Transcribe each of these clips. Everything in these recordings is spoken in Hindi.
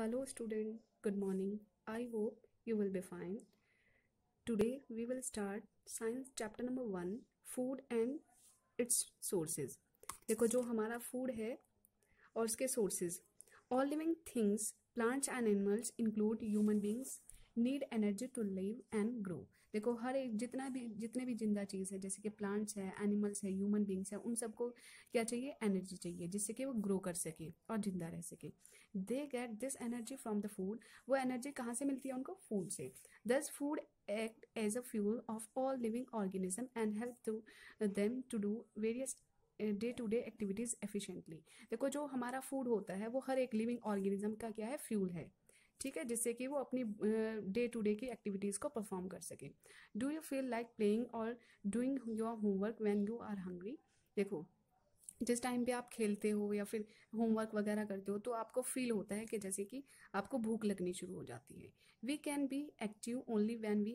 Hello student good morning I hope you will be fine today we will start science chapter number one food and it's sources देखो जो हमारा फूड है और उसके sources all living things plants and animals include human beings need energy to live and grow देखो हर एक जितना भी जितने भी जिंदा चीज़ है जैसे कि प्लांट्स है एनिमल्स है ह्यूमन बींग्स है उन सबको क्या चाहिए एनर्जी चाहिए जिससे कि वो ग्रो कर सके और जिंदा रह सके they get this energy from the food वो एनर्जी कहाँ से मिलती है उनको फूड से thus food act as a fuel of all living organism and help to them to do various day to day activities efficiently देखो जो हमारा फूड होता है वो हर एक लिविंग ऑर्गेनिज्म का क्या है फ्यूल है ठीक है जिससे कि वो अपनी डे टू डे की एक्टिविटीज़ को परफॉर्म कर सकें do you feel like playing और doing your homework when you are hungry देखो जिस टाइम पे आप खेलते हो या फिर होमवर्क वगैरह करते हो तो आपको फील होता है कि जैसे कि आपको भूख लगनी शुरू हो जाती है we can be active only when we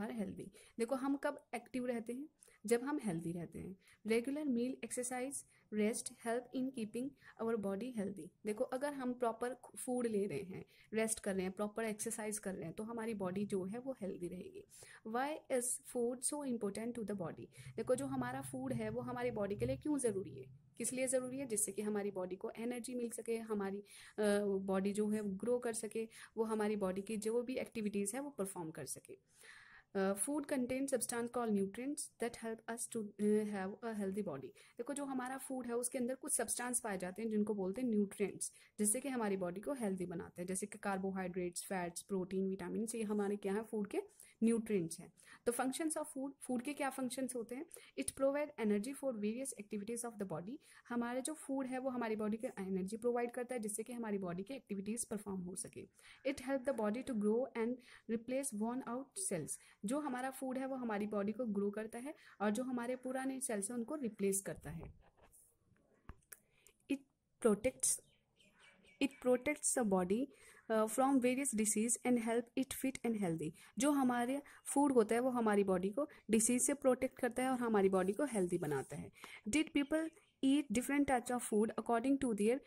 are healthy देखो हम कब एक्टिव रहते हैं जब हम हेल्दी रहते हैं regular meal exercise rest help in keeping our body healthy देखो अगर हम प्रॉपर फूड ले रहे हैं रेस्ट कर रहे हैं प्रॉपर एक्सरसाइज कर रहे हैं तो हमारी बॉडी जो है वो हेल्दी रहेगी why is food so important to the body देखो जो हमारा फूड है वो हमारी बॉडी के लिए क्यों ज़रूरी है किस लिए ज़रूरी है जिससे कि हमारी बॉडी को एनर्जी मिल सके हमारी बॉडी जो है ग्रो कर सके वो हमारी बॉडी की जो भी एक्टिविटीज़ है वो परफॉर्म कर सके food food contains call called that help us to have a healthy body देखो जो हमारा फूड है उसके अंदर कुछ सब्सटेंस पाए जाते हैं जिनको बोलते हैं न्यूट्रिएंट्स जिससे कि हमारी बॉडी को हेल्दी बनाते हैं जैसे कि कार्बोहाइड्रेट्स फैट्स प्रोटीन विटामिन ये हमारे क्या है फूड के न्यूट्रिएंट्स हैं तो फंक्शंस ऑफ फूड फूड के क्या फंक्शंस होते हैं it provide energy for various activities of the body हमारे जो फूड है वो हमारी बॉडी को एनर्जी प्रोवाइड करता है जिससे कि हमारी बॉडी की एक्टिविटीज परफॉर्म हो सके it help the body to grow and replace worn out cells जो हमारा फूड है वो हमारी बॉडी को ग्रो करता है और जो हमारे पुराने सेल्स हैं उनको रिप्लेस करता है it protects it protects the body from various disease and help it fit and healthy जो हमारे फूड होता है वो हमारी बॉडी को डिसीज से प्रोटेक्ट करता है और हमारी बॉडी को हेल्दी बनाता है did people eat different types of food according to their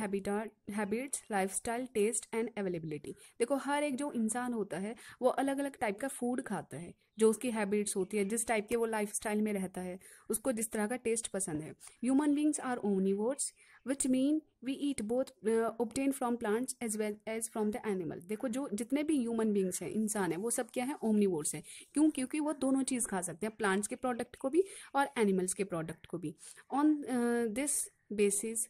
habits life style taste and availability देखो हर एक जो इंसान होता है वो अलग अलग टाइप का फूड खाता है जो उसकी हैबिट्स होती है जिस टाइप के वो लाइफ स्टाइल में रहता है उसको जिस तरह का टेस्ट पसंद है human beings are omnivores which mean we eat both obtain from plants as well as from the animal देखो जो जितने भी ह्यूमन बींग्स हैं इंसान है वो सब क्या है ओमनीवोर्स है क्यों क्योंकि वो दोनों चीज़ खा सकते हैं प्लांट्स के प्रोडक्ट को भी और एनिमल्स के प्रोडक्ट को भी on this basis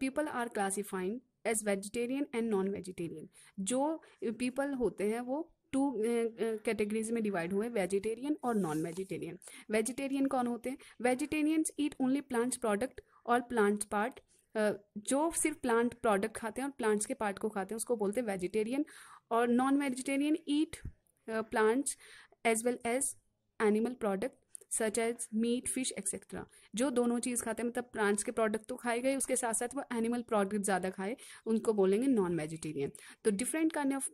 people are classifying as vegetarian and non vegetarian जो पीपल uh, होते हैं वो टू कैटेगरीज uh, uh, में डिवाइड हुए वेजिटेरियन और नॉन वेजिटेरियन वेजिटेरियन कौन होते हैं vegetarians eat only plants product और प्लांट पार्ट uh, जो सिर्फ प्लांट प्रोडक्ट खाते हैं और प्लांट्स के पार्ट को खाते हैं उसको बोलते हैं वेजिटेरियन और non vegetarian eat plants as well as animal product such as meat fish etcetera जो दोनों चीज़ खाते हैं मतलब प्लांट्स के प्रोडक्ट तो खाए गए उसके साथ साथ वो एनिमल प्रोडक्ट ज़्यादा खाए उनको बोलेंगे नॉन वेजिटेरियन तो different kind of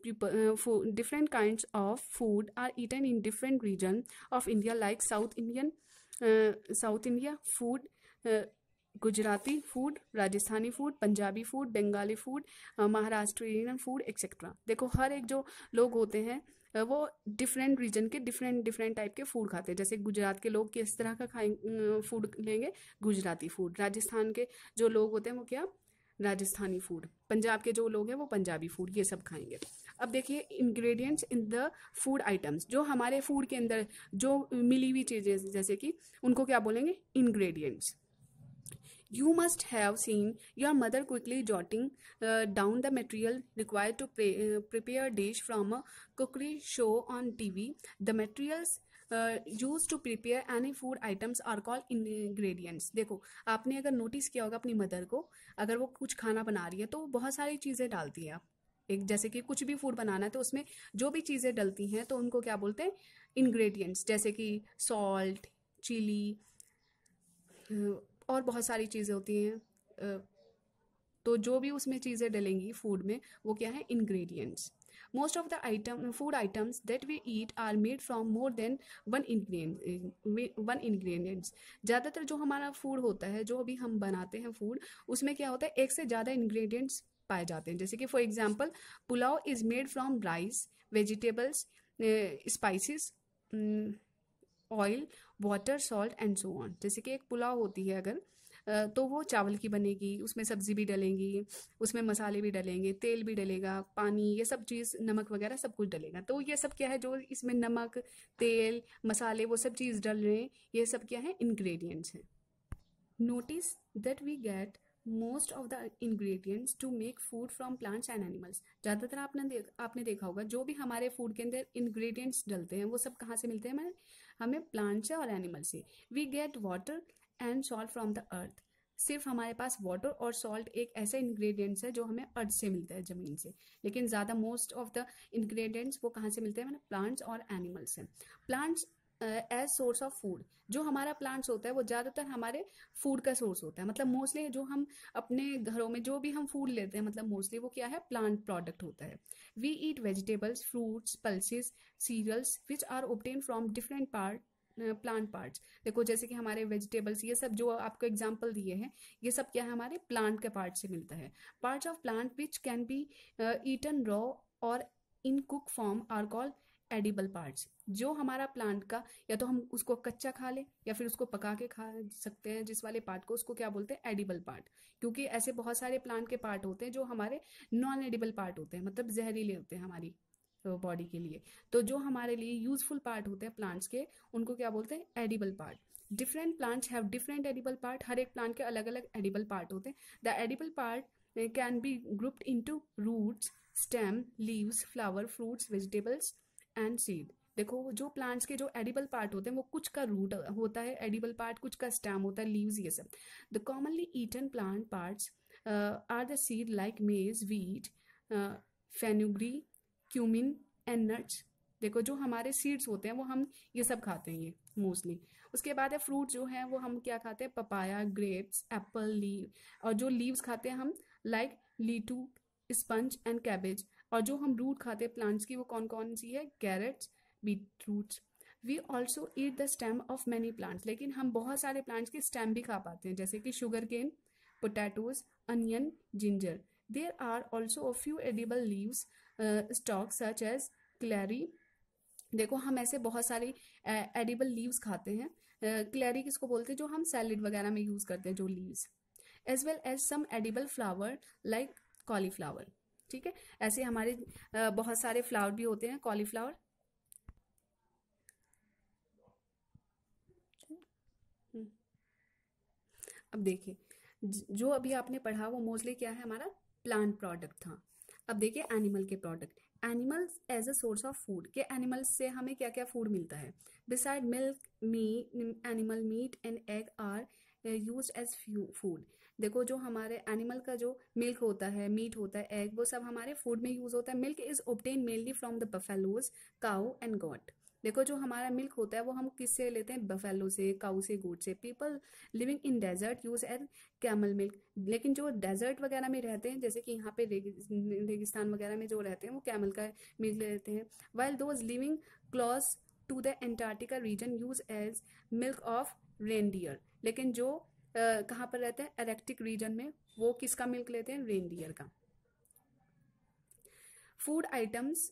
different kind of food are eaten in different region of India like South Indian South India food Gujarati food Rajasthani food Punjabi food Bengali food Maharashtrian food etcetera देखो हर एक जो लोग होते हैं वो डिफरेंट रीजन के डिफरेंट डिफरेंट टाइप के फूड खाते हैं जैसे गुजरात के लोग किस तरह का खाए फूड लेंगे गुजराती फूड राजस्थान के जो लोग होते हैं वो क्या राजस्थानी फूड पंजाब के जो लोग हैं वो पंजाबी फूड ये सब खाएंगे अब देखिए ingredients in the food items जो हमारे फूड के अंदर जो मिली हुई चीज़ें जैसे कि उनको क्या बोलेंगे ingredients you must have seen your mother quickly jotting down the material require to prepare dish from a cookery show on T V the materials use to prepare any food items are call ingredients देखो आपने अगर नोटिस किया होगा अपनी मदर को अगर वो कुछ खाना बना रही है तो बहुत सारी चीज़ें डालती है आप एक जैसे कि कुछ भी फूड बनाना है तो उसमें जो भी चीज़ें डलती हैं तो उनको क्या बोलते हैं इन्ग्रीडियंट्स जैसे कि सॉल्ट चिली और बहुत सारी चीज़ें होती हैं तो जो भी उसमें चीज़ें डलेंगी फूड में वो क्या है ingredients most of the item food items that we eat are made from more than one ingredient one ingredients ज़्यादातर जो हमारा फूड होता है जो अभी हम बनाते हैं फूड उसमें क्या होता है एक से ज़्यादा इंग्रेडिएंट्स पाए जाते हैं जैसे कि for example pulao is made from rice vegetables spices oil water salt and so on जैसे कि एक पुलाव होती है अगर तो वो चावल की बनेगी उसमें सब्ज़ी भी डलेंगी उसमें मसाले भी डलेंगे तेल भी डलेगा पानी ये सब चीज़ नमक वगैरह सब कुछ डलेगा तो ये सब क्या है जो इसमें नमक तेल मसाले वो सब चीज़ डल रहे हैं ये सब क्या है इन्ग्रेडियंट्स हैं notice that we get most of the ingredients to make food from plants and animals ज़्यादातर आपने देख, आपने देखा होगा जो भी हमारे फूड के अंदर इंग्रेडिएंट्स डलते हैं वो सब कहाँ से मिलते हैं हमें हमें प्लांट से और एनिमल से we get water and salt from the earth सिर्फ हमारे पास वाटर और सॉल्ट एक ऐसे इंग्रेडिएंट्स है जो हमें अर्थ से मिलता है ज़मीन से लेकिन ज़्यादा मोस्ट ऑफ द इंग्रेडिएंट्स वो कहाँ से मिलते हैं मैंने प्लांट्स और एनिमल्स से plants as source of food जो हमारा प्लांट्स होता है वो ज़्यादातर हमारे फूड का सोर्स होता है मतलब मोस्टली जो हम अपने घरों में जो भी हम फूड लेते हैं मतलब मोस्टली वो क्या है प्लांट प्रोडक्ट होता है we eat vegetables fruits pulses cereals which are obtain from different part plant parts देखो जैसे कि हमारे वेजिटेबल्स ये सब जो आपको एग्जाम्पल दिए हैं ये सब क्या है हमारे प्लांट के पार्ट से मिलता है parts of plant which can be eaten raw और in cook form are called edible parts जो हमारा प्लांट का या तो हम उसको कच्चा खा लें या फिर उसको पका के खा सकते हैं जिस वाले पार्ट को उसको क्या बोलते हैं एडिबल पार्ट क्योंकि ऐसे बहुत सारे प्लांट के पार्ट होते हैं जो हमारे नॉन एडिबल पार्ट होते हैं मतलब जहरीले होते हैं हमारी बॉडी के लिए तो जो हमारे लिए यूजफुल पार्ट होते हैं प्लांट्स के उनको क्या बोलते हैं edible part different plants have different edible part हर एक प्लांट के अलग अलग एडिबल पार्ट होते हैं the edible part can be grouped into roots stem leaves flower fruits vegetables and seed देखो जो प्लांट्स के जो एडिबल पार्ट होते हैं वो कुछ का रूट होता है एडिबल पार्ट कुछ का स्टैम होता है लीव्स ये सब the commonly eaten plant parts are the seed like maize wheat fenugreek cumin and nuts देखो जो हमारे सीड्स होते हैं वो हम ये सब खाते हैं ये मोस्टली उसके बाद है फ्रूट जो है वो हम क्या खाते हैं पपाया ग्रेप्स एप्पल लीव और जो लीव्स खाते हैं हम like lettuce spinach and cabbage और जो हम रूट खाते हैं प्लांट्स की वो कौन कौन सी है carrots beetroots we also eat the stem of many plants लेकिन हम बहुत सारे प्लांट्स के स्टेम भी खा पाते हैं जैसे कि sugarcane potatoes onion ginger there are also a few edible leaves stalk such as celery देखो हम ऐसे बहुत सारे एडिबल uh, लीव्स खाते हैं क्लैरी uh, किसको बोलते हैं जो हम सैलड वगैरह में यूज़ करते हैं जो leaves as well as some edible flower like cauliflower ठीक है ऐसे हमारे बहुत सारे फ्लावर भी होते हैं कॉलीफ्लावर हम्म। अब देखिए जो अभी आपने पढ़ा वो मोस्टली क्या है हमारा प्लांट प्रोडक्ट था अब देखिए एनिमल के product animals as a source of food के एनिमल्स से हमें क्या क्या फूड मिलता है beside milk me animal meat and egg are use as food देखो जो हमारे एनिमल का जो मिल्क होता है मीट होता है एग वो सब हमारे फूड में यूज होता है milk is obtain mainly from the buffaloes cow and goat देखो जो हमारा मिल्क होता है वो हम किससे लेते हैं बफेलो से काउ से गोट से people living in desert use as camel milk लेकिन जो डेजर्ट वगैरह में रहते हैं जैसे कि यहाँ पे रेगिस्तान वगैरह में जो रहते हैं वो कैमल का मिल्क लेते हैं well those living close to the Antarctica region use as milk of reindeer लेकिन जो कहाँ पर रहते हैं एरेक्टिक रीजन में वो किसका मिल्क लेते हैं रेनडियर का food items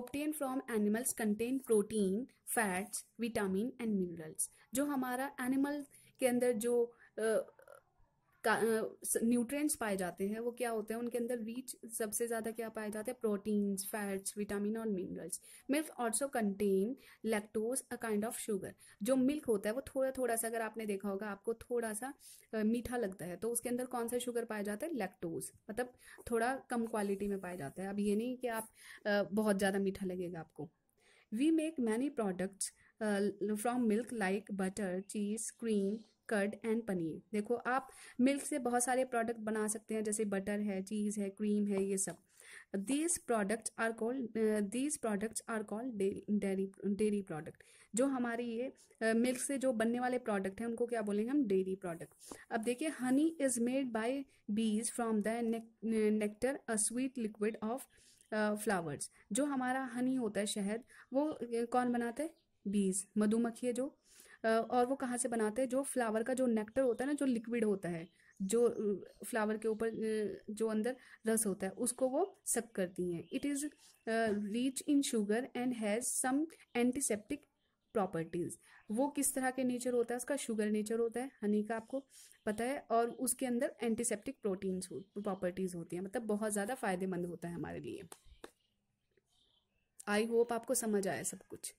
obtain from animals contain protein fats vitamin and minerals जो हमारा एनिमल के अंदर जो uh, न्यूट्रिएंट्स पाए जाते हैं वो क्या होते हैं उनके अंदर रीच सबसे ज़्यादा क्या पाए जाते हैं प्रोटीन्स फैट्स विटामिन और minerals milk also contain lactose a kind of sugar जो मिल्क होता है वो थोड़ा थोड़ा सा अगर आपने देखा होगा आपको थोड़ा सा मीठा लगता है तो उसके अंदर कौन सा शुगर पाया जाता है लैक्टोज मतलब थोड़ा कम क्वालिटी में पाया जाता है अब ये नहीं कि आप बहुत ज़्यादा मीठा लगेगा आपको we make many products from milk like butter cheese cream curd and paneer देखो आप मिल्क से बहुत सारे प्रोडक्ट बना सकते हैं जैसे बटर है चीज़ है क्रीम है ये सब these products are called these products are called dairy dairy product जो हमारे ये uh, मिल्क से जो बनने वाले प्रोडक्ट हैं उनको क्या बोलेंगे हम डेयरी प्रोडक्ट अब देखिए honey is made by bees from the nectar a sweet liquid of flowers जो हमारा हनी होता है शहद वो uh, कौन बनाते हैं बीज मधुमक्खी है जो और वो कहाँ से बनाते हैं जो फ्लावर का जो नेक्टर होता है ना जो लिक्विड होता है जो फ्लावर के ऊपर जो अंदर रस होता है उसको वो सक करती हैं it is rich in sugar and has some antiseptic properties वो किस तरह के नेचर होता है उसका शुगर नेचर होता है हनी का आपको पता है और उसके अंदर एंटीसेप्टिक प्रोटीन्स हो, प्रॉपर्टीज़ होती हैं मतलब बहुत ज़्यादा फायदेमंद होता है हमारे लिए आई होप आपको समझ आया सब कुछ